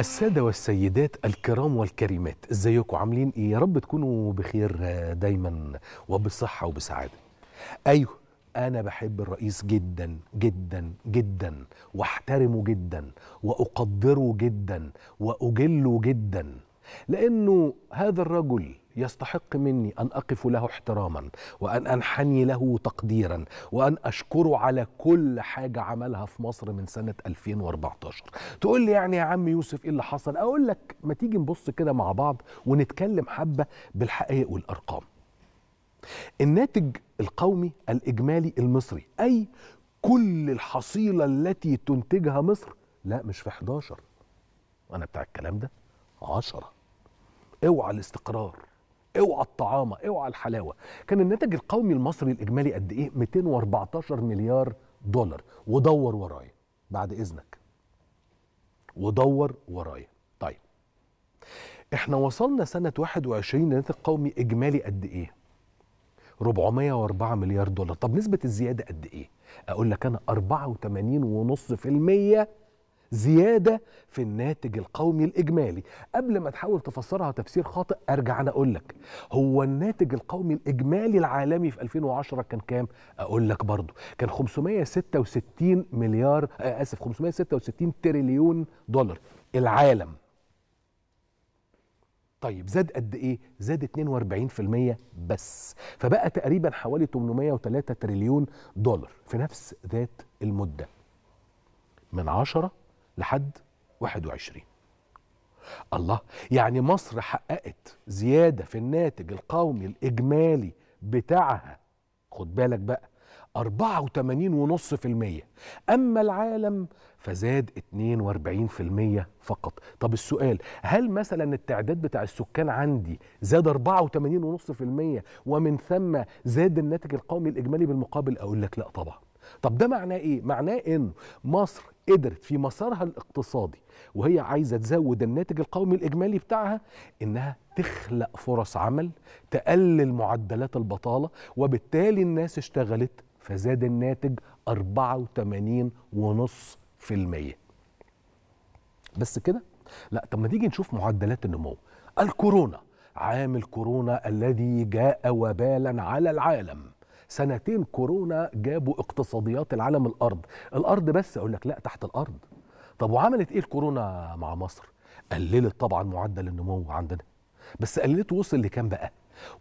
السادة والسيدات الكرام والكريمات ازيكم عاملين ايه يا رب تكونوا بخير آه، دايما وبصحة وبسعادة ايوه انا بحب الرئيس جدا جدا جدا واحترمه جدا واقدره جدا واجله جدا لانه هذا الرجل يستحق مني ان اقف له احتراما وان انحني له تقديرا وان اشكره على كل حاجه عملها في مصر من سنه 2014 تقول لي يعني يا عم يوسف ايه اللي حصل اقول لك ما تيجي نبص كده مع بعض ونتكلم حبه بالحقائق والارقام الناتج القومي الاجمالي المصري اي كل الحصيله التي تنتجها مصر لا مش في 11 انا بتاع الكلام ده 10 اوعى الاستقرار اوعى الطعامه اوعى الحلاوه كان الناتج القومي المصري الاجمالي قد ايه 214 مليار دولار ودور ورايا بعد اذنك ودور ورايا طيب احنا وصلنا سنه 21 للناتج القومي اجمالي قد ايه 404 مليار دولار طب نسبه الزياده قد ايه اقول لك انا 84.5% زياده في الناتج القومي الاجمالي قبل ما تحاول تفسرها تفسير خاطئ ارجع انا اقول لك هو الناتج القومي الاجمالي العالمي في 2010 كان كام اقول لك برضه كان 566 مليار آه اسف 566 تريليون دولار العالم طيب زاد قد ايه زاد 42% بس فبقى تقريبا حوالي 803 تريليون دولار في نفس ذات المده من 10 لحد 21 الله يعني مصر حققت زيادة في الناتج القومي الإجمالي بتاعها خد بالك بقى 84.5% أما العالم فزاد 42% فقط طب السؤال هل مثلا التعداد بتاع السكان عندي زاد 84.5% ومن ثم زاد الناتج القومي الإجمالي بالمقابل أقول لك لا طبعا طب ده معناه ايه معناه ان مصر قدرت في مسارها الاقتصادي وهي عايزه تزود الناتج القومي الاجمالي بتاعها انها تخلق فرص عمل تقلل معدلات البطاله وبالتالي الناس اشتغلت فزاد الناتج 84.5% بس كده لا طب ما تيجي نشوف معدلات النمو الكورونا عام الكورونا الذي جاء وبالا على العالم سنتين كورونا جابوا اقتصاديات العالم الارض الارض بس اقول لك لا تحت الارض طب وعملت ايه الكورونا مع مصر قللت طبعا معدل النمو عندنا بس قللته وصل لكام بقى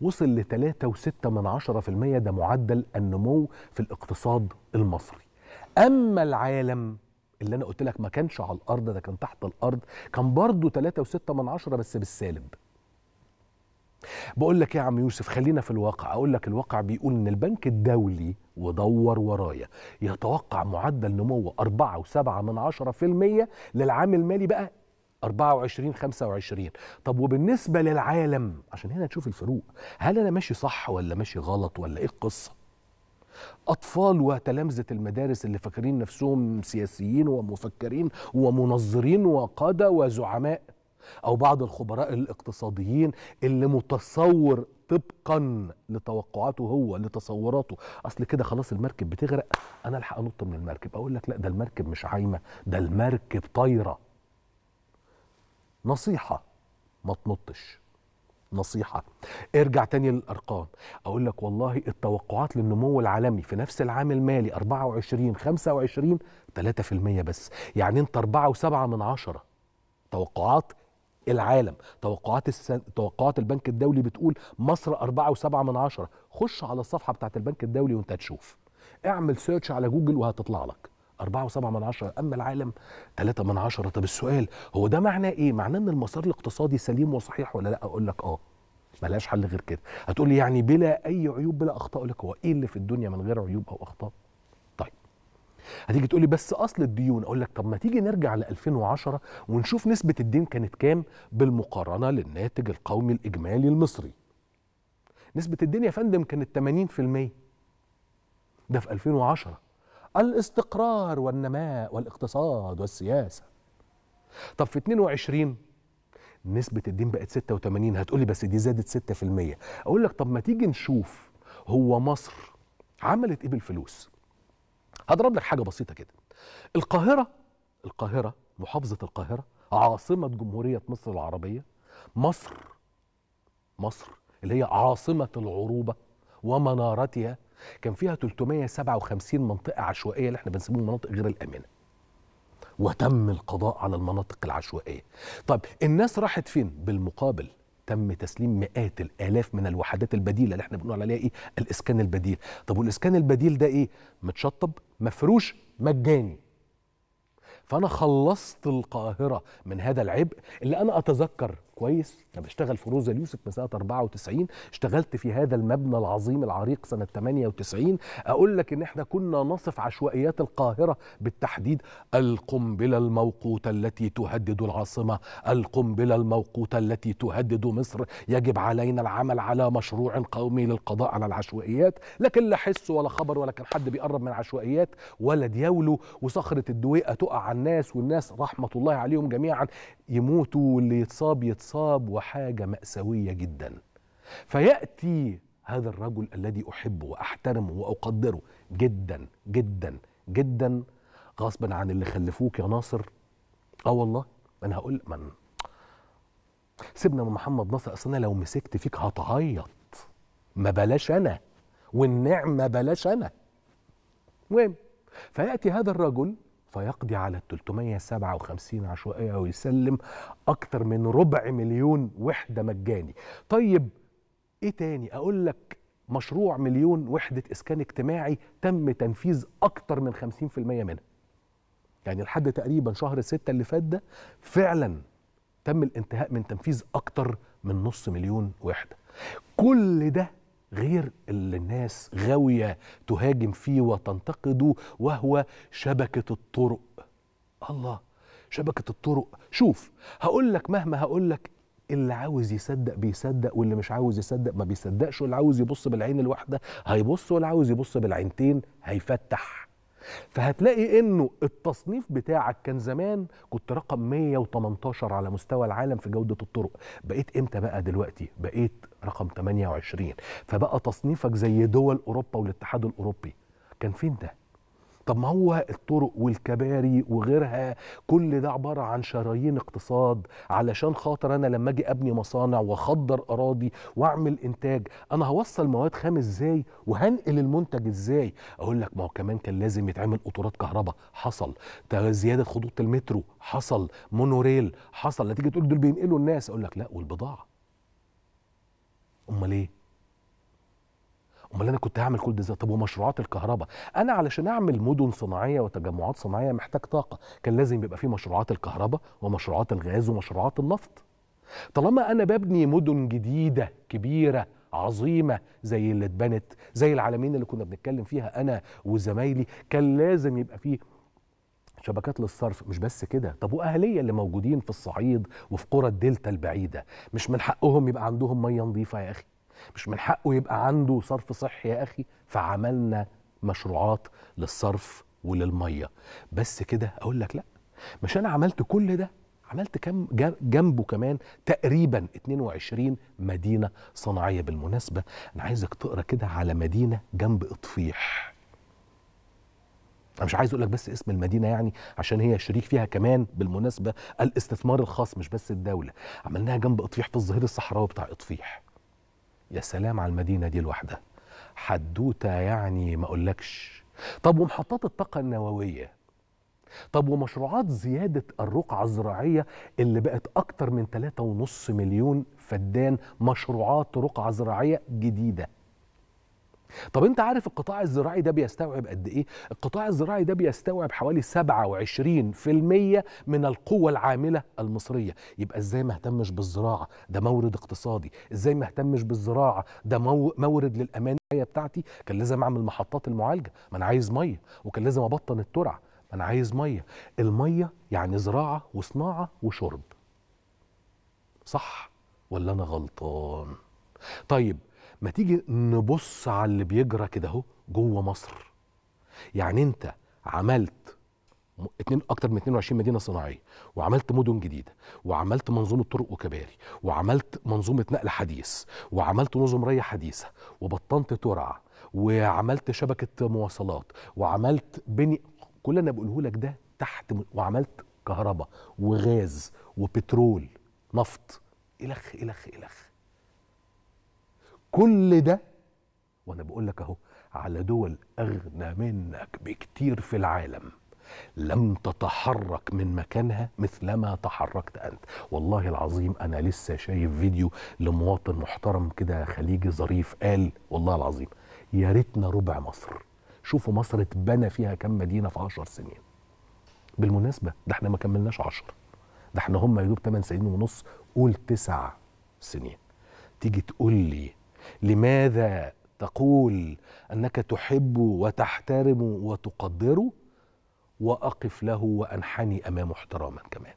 وصل ل 3.6 من ده معدل النمو في الاقتصاد المصري اما العالم اللي انا قلت لك ما كانش على الارض ده كان تحت الارض كان برضه 3.6 من بس بالسالب بقول لك إيه يا عم يوسف خلينا في الواقع اقول لك الواقع بيقول ان البنك الدولي ودور ورايا يتوقع معدل نمو 4.7 للعام المالي بقى 24 25 طب وبالنسبة للعالم عشان هنا نشوف الفروق هل أنا ماشي صح ولا ماشي غلط ولا إيه القصة أطفال وتلامذة المدارس اللي فاكرين نفسهم سياسيين ومفكرين ومنظرين وقادة وزعماء أو بعض الخبراء الاقتصاديين اللي متصور طبقا لتوقعاته هو لتصوراته اصل كده خلاص المركب بتغرق انا الحق انط من المركب اقول لك لا ده المركب مش عايمه ده المركب طايره نصيحه ما تنطش نصيحة ارجع تاني للأرقام أقول لك والله التوقعات للنمو العالمي في نفس العام المالي 24 25 3% بس يعني أنت 4 و7 من 10 توقعات العالم توقعات السن... توقعات البنك الدولي بتقول مصر 4.7 من عشرة خش على الصفحه بتاعت البنك الدولي وانت هتشوف اعمل سيرش على جوجل وهتطلع لك 4.7 من عشرة أما العالم 3 من عشرة طب السؤال هو ده معناه إيه؟ معناه إن المسار الاقتصادي سليم وصحيح ولا لأ؟ أقول لك آه ملهاش حل غير كده هتقول لي يعني بلا أي عيوب بلا أخطاء لك هو إيه اللي في الدنيا من غير عيوب أو أخطاء؟ هتيجي تقولي بس اصل الديون اقول لك طب ما تيجي نرجع ل 2010 ونشوف نسبه الدين كانت كام بالمقارنه للناتج القومي الاجمالي المصري نسبه الدين يا فندم كانت 80% ده في 2010 الاستقرار والنماء والاقتصاد والسياسه طب في 22 نسبة الدين بقت 86 هتقولي بس دي زادت 6% أقول لك طب ما تيجي نشوف هو مصر عملت إيه بالفلوس هضرب لك حاجه بسيطه كده القاهره القاهره محافظه القاهره عاصمه جمهوريه مصر العربيه مصر مصر اللي هي عاصمه العروبه ومنارتها كان فيها 357 منطقه عشوائيه اللي احنا بنسميهم مناطق غير الامنه وتم القضاء على المناطق العشوائيه طب الناس راحت فين بالمقابل تم تسليم مئات الالاف من الوحدات البديله اللي احنا بنقول عليها ايه الاسكان البديل طب والاسكان البديل ده ايه متشطب مفروش مجاني فانا خلصت القاهره من هذا العبء اللي انا اتذكر كويس انا بشتغل في روزا اليوسف من سنه 94 اشتغلت في هذا المبنى العظيم العريق سنه 98 اقول لك ان احنا كنا نصف عشوائيات القاهره بالتحديد القنبله الموقوته التي تهدد العاصمه القنبله الموقوته التي تهدد مصر يجب علينا العمل على مشروع قومي للقضاء على العشوائيات لكن لا حس ولا خبر ولا كان حد بيقرب من العشوائيات ولا دياوله وصخره الدويقه تقع على الناس والناس رحمه الله عليهم جميعا يموتوا واللي يتصاب يتصاب انتصاب وحاجه ماساويه جدا فياتي هذا الرجل الذي احبه واحترمه واقدره جدا جدا جدا غصبا عن اللي خلفوك يا ناصر اه والله انا هقول من سيبنا من محمد ناصر اصل انا لو مسكت فيك هتعيط ما بلاش انا والنعمه بلاش انا المهم فياتي هذا الرجل فيقضي على 357 عشوائيه ويسلم اكتر من ربع مليون وحده مجاني طيب ايه تاني اقول لك مشروع مليون وحده اسكان اجتماعي تم تنفيذ اكتر من 50% منها يعني لحد تقريبا شهر 6 اللي فات ده فعلا تم الانتهاء من تنفيذ اكتر من نص مليون وحده كل ده غير اللي الناس غاوية تهاجم فيه وتنتقده وهو شبكة الطرق الله شبكة الطرق شوف هقول لك مهما هقول لك اللي عاوز يصدق بيصدق واللي مش عاوز يصدق ما بيصدقش واللي عاوز يبص بالعين الواحدة هيبص واللي عاوز يبص بالعينتين هيفتح فهتلاقي انه التصنيف بتاعك كان زمان كنت رقم 118 على مستوى العالم في جودة الطرق بقيت امتى بقى دلوقتي بقيت رقم 28 فبقى تصنيفك زي دول اوروبا والاتحاد الاوروبي كان فين ده طب ما هو الطرق والكباري وغيرها كل ده عباره عن شرايين اقتصاد علشان خاطر انا لما اجي ابني مصانع واخضر اراضي واعمل انتاج انا هوصل مواد خام ازاي وهنقل المنتج ازاي اقول لك ما هو كمان كان لازم يتعمل قطورات كهرباء حصل زياده خطوط المترو حصل مونوريل حصل تيجي تقول دول بينقلوا الناس اقول لك لا والبضاعه امال ايه امال انا كنت هعمل كل ده طب ومشروعات الكهرباء انا علشان اعمل مدن صناعيه وتجمعات صناعيه محتاج طاقه كان لازم يبقى في مشروعات الكهرباء ومشروعات الغاز ومشروعات النفط طالما انا ببني مدن جديده كبيره عظيمه زي اللي اتبنت زي العالمين اللي كنا بنتكلم فيها انا وزمايلي كان لازم يبقى فيه شبكات للصرف مش بس كده طب واهليه اللي موجودين في الصعيد وفي قرى الدلتا البعيده مش من حقهم يبقى عندهم ميه نظيفه يا اخي مش من حقه يبقى عنده صرف صحي يا اخي فعملنا مشروعات للصرف وللميه بس كده اقول لك لا مش انا عملت كل ده عملت كم جنبه كمان تقريبا 22 مدينه صناعيه بالمناسبه انا عايزك تقرا كده على مدينه جنب اطفيح انا مش عايز اقول لك بس اسم المدينه يعني عشان هي شريك فيها كمان بالمناسبه الاستثمار الخاص مش بس الدوله عملناها جنب اطفيح في الظهير الصحراوي بتاع اطفيح يا سلام على المدينه دي لوحدها حدوته يعني ما اقولكش طب ومحطات الطاقه النوويه طب ومشروعات زيادة الرقعة الزراعية اللي بقت أكتر من 3.5 مليون فدان مشروعات رقعة زراعية جديدة طب انت عارف القطاع الزراعي ده بيستوعب قد ايه القطاع الزراعي ده بيستوعب حوالي 27% من القوة العاملة المصرية يبقى ازاي ما اهتمش بالزراعة ده مورد اقتصادي ازاي ما اهتمش بالزراعة ده مورد للامان بتاعتي كان لازم اعمل محطات المعالجة ما انا عايز مية وكان لازم ابطن الترعة ما انا عايز مية المية يعني زراعة وصناعة وشرب صح ولا انا غلطان طيب ما تيجي نبص على اللي بيجرى كده اهو جوه مصر يعني انت عملت اتنين اكتر من 22 مدينه صناعيه وعملت مدن جديده وعملت منظومه طرق وكباري وعملت منظومه نقل حديث وعملت نظم ري حديثه وبطنت ترع وعملت شبكه مواصلات وعملت بني كل انا بقوله لك ده تحت وعملت كهرباء وغاز وبترول نفط الخ الخ الخ كل ده وانا بقول لك اهو على دول اغنى منك بكتير في العالم لم تتحرك من مكانها مثلما تحركت انت والله العظيم انا لسه شايف فيديو لمواطن محترم كده خليجي ظريف قال والله العظيم يا ريتنا ربع مصر شوفوا مصر اتبنى فيها كم مدينه في 10 سنين بالمناسبه ده احنا ما كملناش 10 ده احنا هم يا دوب 8 سنين ونص قول 9 سنين تيجي تقول لي لماذا تقول انك تحب وتحترم وتقدره واقف له وانحني امامه احتراما كمان